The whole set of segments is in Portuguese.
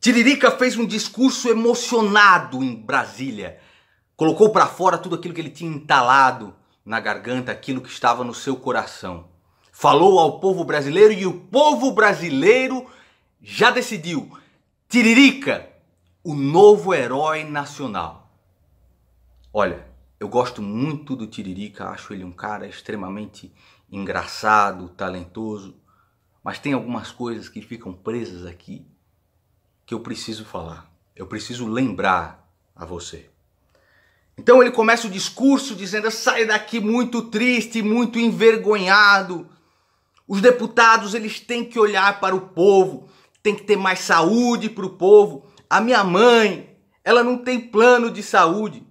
Tiririca fez um discurso emocionado em Brasília. Colocou para fora tudo aquilo que ele tinha entalado na garganta, aquilo que estava no seu coração. Falou ao povo brasileiro e o povo brasileiro já decidiu. Tiririca, o novo herói nacional. Olha, eu gosto muito do Tiririca, acho ele um cara extremamente engraçado, talentoso, mas tem algumas coisas que ficam presas aqui que eu preciso falar. Eu preciso lembrar a você. Então ele começa o discurso dizendo: sai daqui muito triste, muito envergonhado. Os deputados eles têm que olhar para o povo, tem que ter mais saúde para o povo. A minha mãe, ela não tem plano de saúde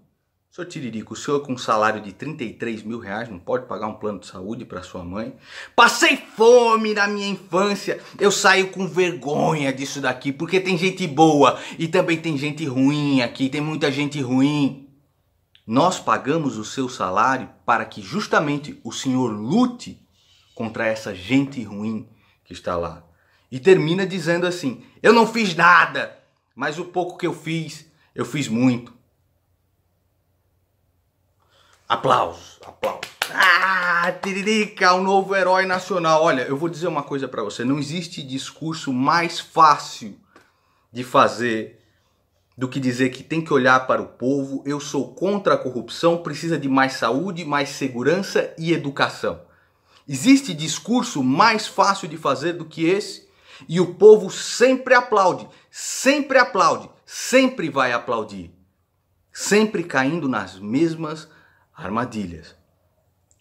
diria que o senhor com um salário de 33 mil reais não pode pagar um plano de saúde para sua mãe? Passei fome na minha infância. Eu saio com vergonha disso daqui, porque tem gente boa e também tem gente ruim aqui. Tem muita gente ruim. Nós pagamos o seu salário para que justamente o senhor lute contra essa gente ruim que está lá. E termina dizendo assim: Eu não fiz nada, mas o pouco que eu fiz, eu fiz muito. Aplausos, aplausos. Ah, Tiririca, o novo herói nacional. Olha, eu vou dizer uma coisa para você. Não existe discurso mais fácil de fazer do que dizer que tem que olhar para o povo. Eu sou contra a corrupção, precisa de mais saúde, mais segurança e educação. Existe discurso mais fácil de fazer do que esse? E o povo sempre aplaude, sempre aplaude, sempre vai aplaudir. Sempre caindo nas mesmas armadilhas.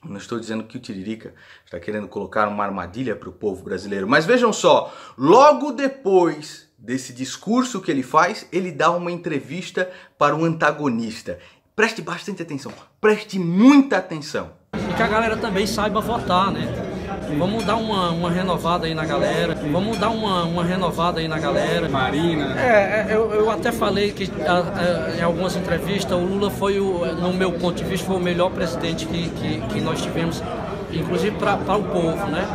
Não estou dizendo que o Tiririca está querendo colocar uma armadilha para o povo brasileiro, mas vejam só, logo depois desse discurso que ele faz, ele dá uma entrevista para o antagonista. Preste bastante atenção, preste muita atenção. E que a galera também saiba votar, né? Vamos dar uma, uma renovada aí na galera. Vamos dar uma, uma renovada aí na galera. Marina. É, é, eu, eu até falei que a, a, em algumas entrevistas o Lula foi, o, no meu ponto de vista, foi o melhor presidente que, que, que nós tivemos, inclusive para o povo, né?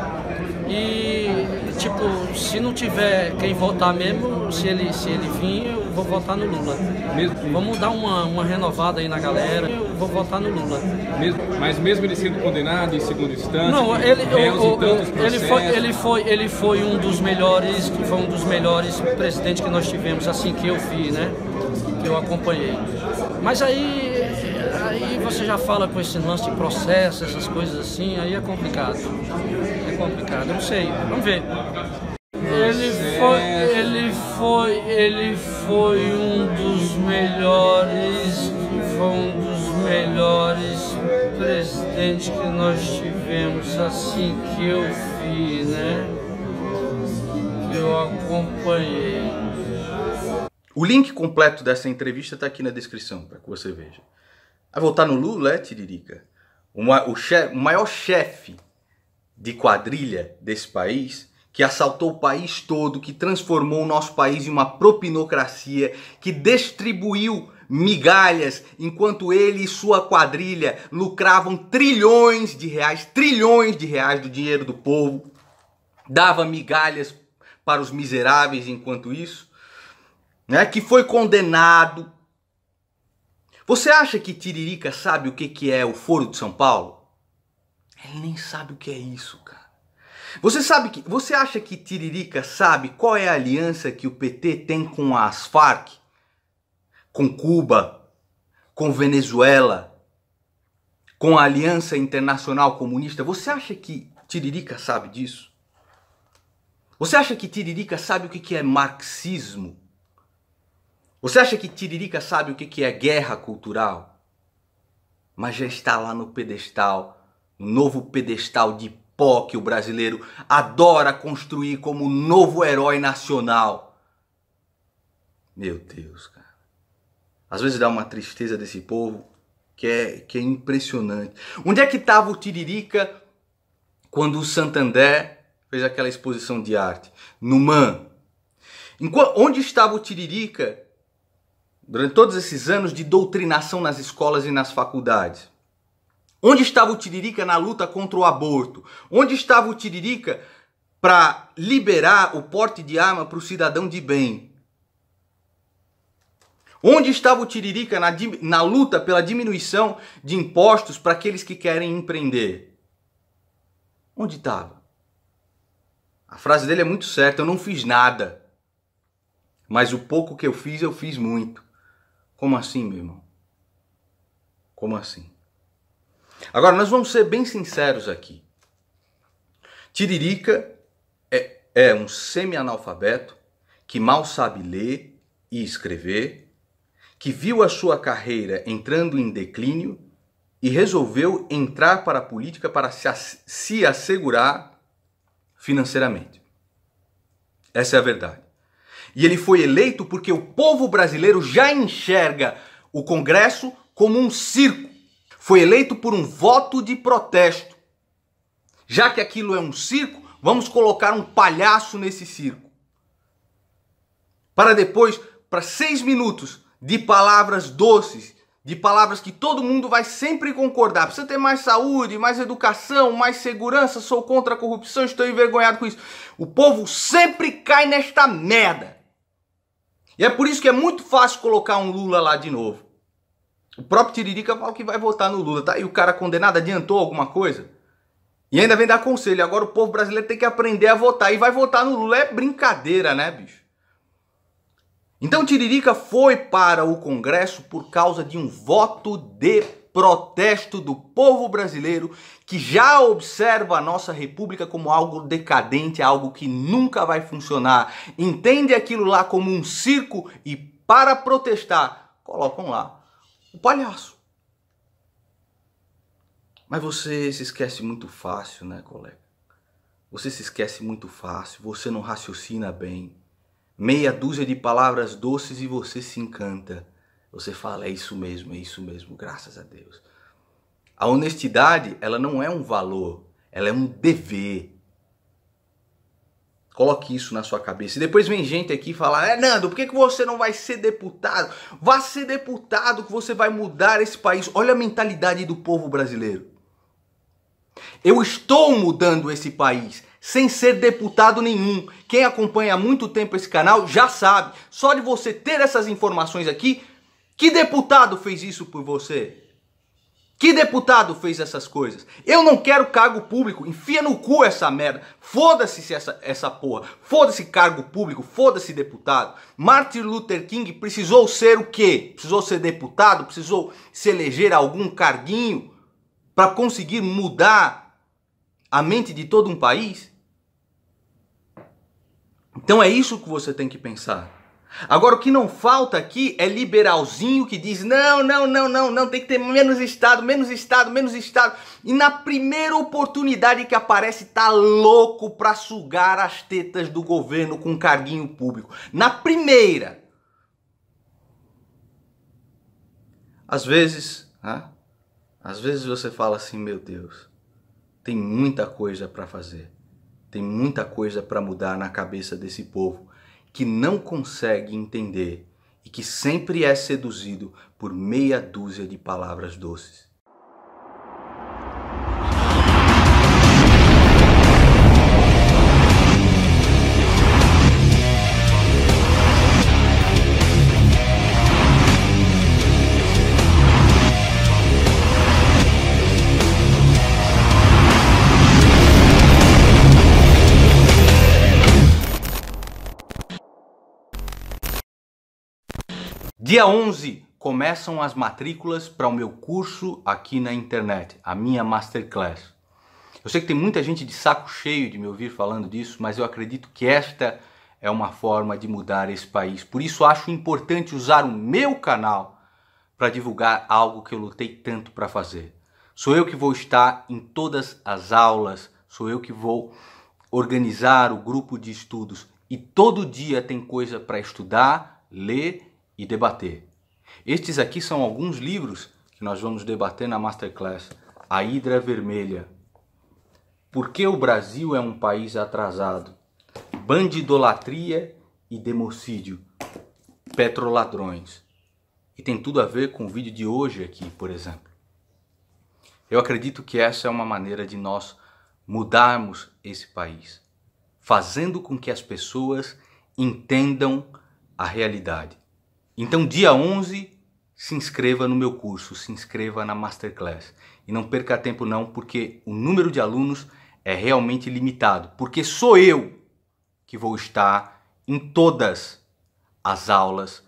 E, tipo, se não tiver quem votar mesmo, se ele, se ele vir, eu vou votar no Lula. Mesmo? Vamos dar uma, uma renovada aí na galera vou votar no Lula. Mesmo, mas mesmo ele sendo condenado em segunda instância, não, ele, ele foi, ele foi, ele foi um dos melhores, foi um dos melhores presidentes que nós tivemos assim que eu vi, né? Que eu acompanhei. Mas aí, aí você já fala com esse lance de processo, essas coisas assim, aí é complicado. É complicado, eu não sei. Vamos ver. Ele foi, ele foi, ele foi um dos melhores, foi um dos melhores presidentes que nós tivemos, assim que eu vi, né? eu acompanhei. O link completo dessa entrevista está aqui na descrição, para que você veja. A voltar no Lula, é, Tiririca? o, o maior chefe de quadrilha desse país que assaltou o país todo, que transformou o nosso país em uma propinocracia, que distribuiu migalhas, enquanto ele e sua quadrilha lucravam trilhões de reais, trilhões de reais do dinheiro do povo, dava migalhas para os miseráveis enquanto isso, né, que foi condenado. Você acha que Tiririca sabe o que, que é o Foro de São Paulo? Ele nem sabe o que é isso, cara. Você sabe que você acha que Tiririca sabe qual é a aliança que o PT tem com as FARC? com Cuba, com Venezuela, com a Aliança Internacional Comunista. Você acha que Tiririca sabe disso? Você acha que Tiririca sabe o que é marxismo? Você acha que Tiririca sabe o que é guerra cultural? Mas já está lá no pedestal, no novo pedestal de pó que o brasileiro adora construir como novo herói nacional. Meu Deus, cara. Às vezes dá uma tristeza desse povo que é, que é impressionante. Onde é que estava o Tiririca quando o Santander fez aquela exposição de arte? No MAN. Onde estava o Tiririca durante todos esses anos de doutrinação nas escolas e nas faculdades? Onde estava o Tiririca na luta contra o aborto? Onde estava o Tiririca para liberar o porte de arma para o cidadão de bem? Onde estava o Tiririca na, na luta pela diminuição de impostos para aqueles que querem empreender? Onde estava? A frase dele é muito certa: eu não fiz nada. Mas o pouco que eu fiz, eu fiz muito. Como assim, meu irmão? Como assim? Agora, nós vamos ser bem sinceros aqui. Tiririca é, é um semi-analfabeto que mal sabe ler e escrever que viu a sua carreira entrando em declínio e resolveu entrar para a política para se assegurar financeiramente. Essa é a verdade. E ele foi eleito porque o povo brasileiro já enxerga o Congresso como um circo. Foi eleito por um voto de protesto. Já que aquilo é um circo, vamos colocar um palhaço nesse circo. Para depois, para seis minutos, de palavras doces, de palavras que todo mundo vai sempre concordar. Precisa ter mais saúde, mais educação, mais segurança. Sou contra a corrupção, estou envergonhado com isso. O povo sempre cai nesta merda. E é por isso que é muito fácil colocar um Lula lá de novo. O próprio Tiririca fala que vai votar no Lula, tá? E o cara condenado adiantou alguma coisa? E ainda vem dar conselho. Agora o povo brasileiro tem que aprender a votar. E vai votar no Lula. É brincadeira, né, bicho? Então Tiririca foi para o Congresso por causa de um voto de protesto do povo brasileiro que já observa a nossa república como algo decadente, algo que nunca vai funcionar, entende aquilo lá como um circo e para protestar colocam lá o palhaço. Mas você se esquece muito fácil, né, colega? Você se esquece muito fácil, você não raciocina bem meia dúzia de palavras doces e você se encanta. Você fala, é isso mesmo, é isso mesmo, graças a Deus. A honestidade, ela não é um valor, ela é um dever. Coloque isso na sua cabeça. E depois vem gente aqui falar: é, Nando, por que, que você não vai ser deputado? Vá ser deputado que você vai mudar esse país. Olha a mentalidade do povo brasileiro. Eu estou mudando esse país sem ser deputado nenhum. Quem acompanha há muito tempo esse canal já sabe. Só de você ter essas informações aqui, que deputado fez isso por você? Que deputado fez essas coisas? Eu não quero cargo público, enfia no cu essa merda. Foda-se essa, essa porra. Foda-se cargo público, foda-se deputado. Martin Luther King precisou ser o quê? Precisou ser deputado? Precisou se eleger a algum carguinho para conseguir mudar a mente de todo um país? Então é isso que você tem que pensar. Agora, o que não falta aqui é liberalzinho que diz: não, não, não, não, não, tem que ter menos Estado, menos Estado, menos Estado. E na primeira oportunidade que aparece, tá louco pra sugar as tetas do governo com carguinho público. Na primeira. Às vezes, né? às vezes você fala assim: meu Deus, tem muita coisa para fazer. Tem muita coisa para mudar na cabeça desse povo que não consegue entender e que sempre é seduzido por meia dúzia de palavras doces. Dia 11 começam as matrículas para o meu curso aqui na internet, a minha masterclass. Eu sei que tem muita gente de saco cheio de me ouvir falando disso, mas eu acredito que esta é uma forma de mudar esse país. Por isso acho importante usar o meu canal para divulgar algo que eu lutei tanto para fazer. Sou eu que vou estar em todas as aulas, sou eu que vou organizar o grupo de estudos e todo dia tem coisa para estudar, ler e debater. Estes aqui são alguns livros que nós vamos debater na masterclass A Hidra Vermelha. Por que o Brasil é um país atrasado? Bandidolatria e democídio. Petroladrões. E tem tudo a ver com o vídeo de hoje aqui, por exemplo. Eu acredito que essa é uma maneira de nós mudarmos esse país, fazendo com que as pessoas entendam a realidade. Então, dia 11, se inscreva no meu curso, se inscreva na Masterclass. E não perca tempo não, porque o número de alunos é realmente limitado, porque sou eu que vou estar em todas as aulas,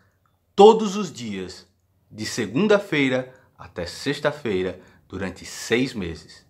todos os dias, de segunda-feira até sexta-feira, durante seis meses.